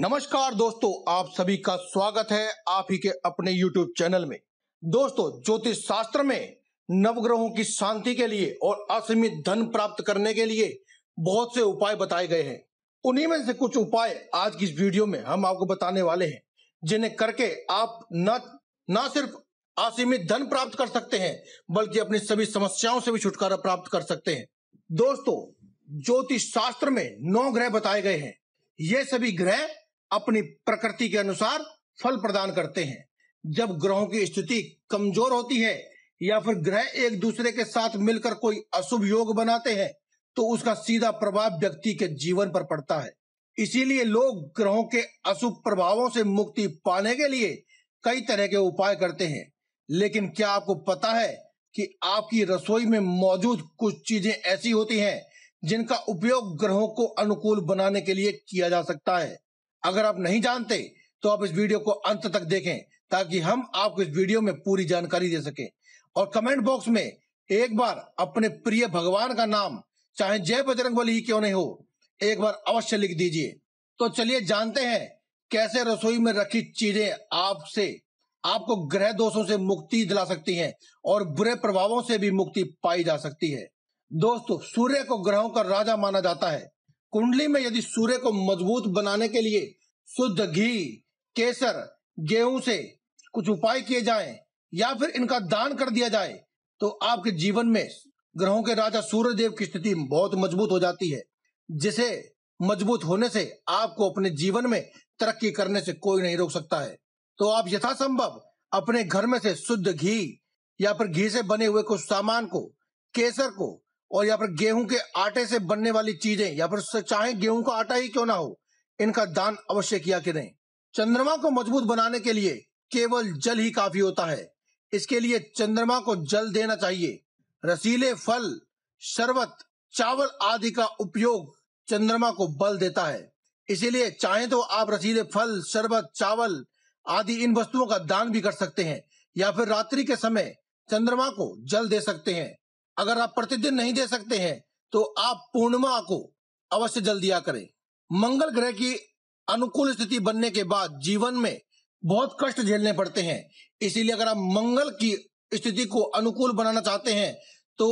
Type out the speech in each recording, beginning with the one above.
नमस्कार दोस्तों आप सभी का स्वागत है आप ही के अपने YouTube चैनल में दोस्तों ज्योतिष शास्त्र में नवग्रहों की शांति के लिए और असीमित धन प्राप्त करने के लिए बहुत से उपाय बताए गए हैं उन्हीं में से कुछ उपाय आज की इस वीडियो में हम आपको बताने वाले हैं जिन्हें करके आप न ना सिर्फ असीमित धन प्राप्त कर सकते हैं बल्कि अपनी सभी समस्याओं से भी छुटकारा प्राप्त कर सकते हैं दोस्तों ज्योतिष शास्त्र में नौ ग्रह बताए गए हैं ये सभी ग्रह अपनी प्रकृति के अनुसार फल प्रदान करते हैं जब ग्रहों की स्थिति कमजोर होती है या फिर ग्रह एक दूसरे के साथ मिलकर कोई अशुभ योग बनाते हैं तो उसका सीधा प्रभाव व्यक्ति के जीवन पर पड़ता है इसीलिए लोग ग्रहों के अशुभ प्रभावों से मुक्ति पाने के लिए कई तरह के उपाय करते हैं लेकिन क्या आपको पता है कि आपकी रसोई में मौजूद कुछ चीजें ऐसी होती हैं जिनका उपयोग ग्रहों को अनुकूल बनाने के लिए किया जा सकता है अगर आप नहीं जानते तो आप इस वीडियो को अंत तक देखें ताकि हम आपको इस वीडियो में पूरी जानकारी दे सके और कमेंट बॉक्स में एक बार अपने प्रिय भगवान का नाम चाहे जय बजरंग बली ही क्यों नहीं हो एक बार अवश्य लिख दीजिए तो चलिए जानते हैं कैसे रसोई में रखी चीजें आपसे आपको ग्रह दोषों से मुक्ति दिला सकती हैं और बुरे प्रभावों से भी मुक्ति पाई जा सकती है दोस्तों सूर्य को ग्रहों का राजा माना जाता है कुंडली में यदि सूर्य को मजबूत बनाने के लिए शुद्ध घी केसर गेहूं से कुछ उपाय किए जाएं या फिर इनका दान कर दिया जाए तो आपके जीवन में ग्रहों के राजा सूर्य देव की स्थिति बहुत मजबूत हो जाती है जिसे मजबूत होने से आपको अपने जीवन में तरक्की करने से कोई नहीं रोक सकता है तो आप यथासंभव अपने घर में से शुद्ध घी या फिर घी से बने हुए कुछ सामान को केसर को और या पर गेहूं के आटे से बनने वाली चीजें या फिर चाहे गेहूं का आटा ही क्यों ना हो इनका दान अवश्य किया करें चंद्रमा को मजबूत बनाने के लिए केवल जल ही काफी होता है इसके लिए चंद्रमा को जल देना चाहिए रसीले फल शरबत चावल आदि का उपयोग चंद्रमा को बल देता है इसीलिए चाहे तो आप रसीले फल शरबत चावल आदि इन वस्तुओं का दान भी कर सकते हैं या फिर रात्रि के समय चंद्रमा को जल दे सकते हैं अगर आप प्रतिदिन नहीं दे सकते हैं तो आप पूर्णिमा को अवश्य जल दिया करें मंगल ग्रह की अनुकूल स्थिति बनने के बाद जीवन में बहुत कष्ट झेलने पड़ते हैं इसीलिए अगर आप मंगल की स्थिति को अनुकूल बनाना चाहते हैं तो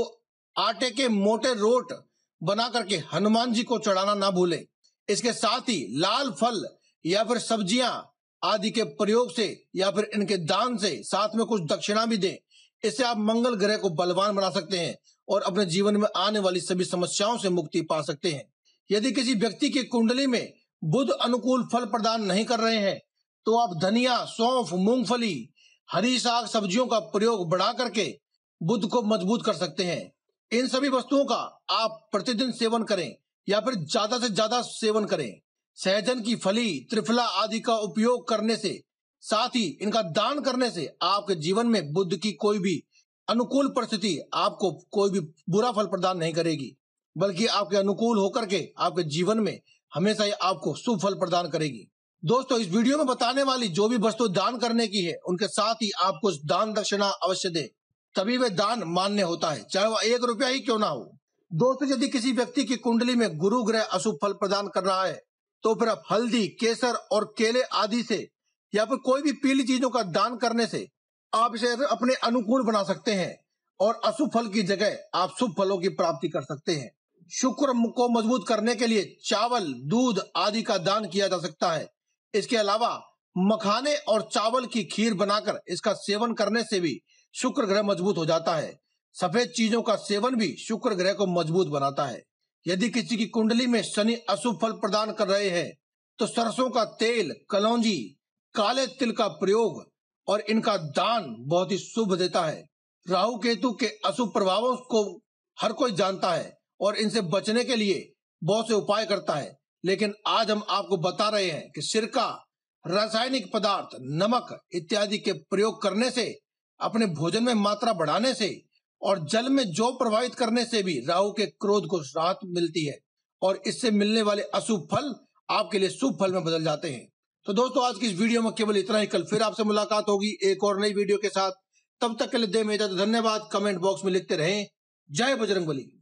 आटे के मोटे रोट बना करके हनुमान जी को चढ़ाना ना भूले इसके साथ ही लाल फल या फिर सब्जियां आदि के प्रयोग से या फिर इनके दान से साथ में कुछ दक्षिणा भी दें इससे आप मंगल ग्रह को बलवान बना सकते हैं और अपने जीवन में आने वाली सभी समस्याओं से मुक्ति पा सकते हैं यदि किसी व्यक्ति की कुंडली में बुध अनुकूल फल प्रदान नहीं कर रहे हैं तो आप धनिया सौंफ मूंगफली हरी साग सब्जियों का प्रयोग बढ़ा करके बुध को मजबूत कर सकते हैं इन सभी वस्तुओं का आप प्रतिदिन सेवन करें या फिर ज्यादा से ज्यादा सेवन करें सहजन की फली त्रिफला आदि का उपयोग करने से साथ ही इनका दान करने से आपके जीवन में बुद्ध की कोई भी अनुकूल परिस्थिति आपको कोई भी बुरा फल प्रदान नहीं करेगी बल्कि आपके अनुकूल होकर के आपके जीवन में हमेशा ही आपको शुभ फल प्रदान करेगी दोस्तों इस वीडियो में बताने वाली जो भी वस्तु दान करने की है उनके साथ ही आपको दान दक्षिणा अवश्य दे तभी वे दान मान्य होता है चाहे वह एक रुपया ही क्यों ना हो दोस्तों यदि किसी व्यक्ति की कुंडली में गुरु ग्रह अशुभ फल प्रदान कर रहा है तो फिर आप हल्दी केसर और केले आदि से या फिर कोई भी पीली चीजों का दान करने से आप इसे अपने अनुकूल बना सकते हैं और अशुभ फल की जगह आप शुभ फलों की प्राप्ति कर सकते हैं शुक्र को मजबूत करने के लिए चावल दूध आदि का दान किया जा सकता है इसके अलावा मखाने और चावल की खीर बनाकर इसका सेवन करने से भी शुक्र ग्रह मजबूत हो जाता है सफेद चीजों का सेवन भी शुक्र ग्रह को मजबूत बनाता है यदि किसी की कुंडली में शनि अशुभ फल प्रदान कर रहे हैं तो सरसों का तेल कलौजी काले तिल का प्रयोग और इनका दान बहुत ही शुभ देता है राहु केतु के अशुभ प्रभावों को हर कोई जानता है और इनसे बचने के लिए बहुत से उपाय करता है लेकिन आज हम आपको बता रहे हैं कि सिरका रासायनिक पदार्थ नमक इत्यादि के प्रयोग करने से अपने भोजन में मात्रा बढ़ाने से और जल में जो प्रभावित करने से भी राहु के क्रोध को राहत मिलती है और इससे मिलने वाले अशुभ फल आपके लिए शुभ फल में बदल जाते हैं तो दोस्तों आज की इस वीडियो में केवल इतना ही कल फिर आपसे मुलाकात होगी एक और नई वीडियो के साथ तब तक के लिए दे मेजा धन्यवाद कमेंट बॉक्स में लिखते रहें जय बजरंगबली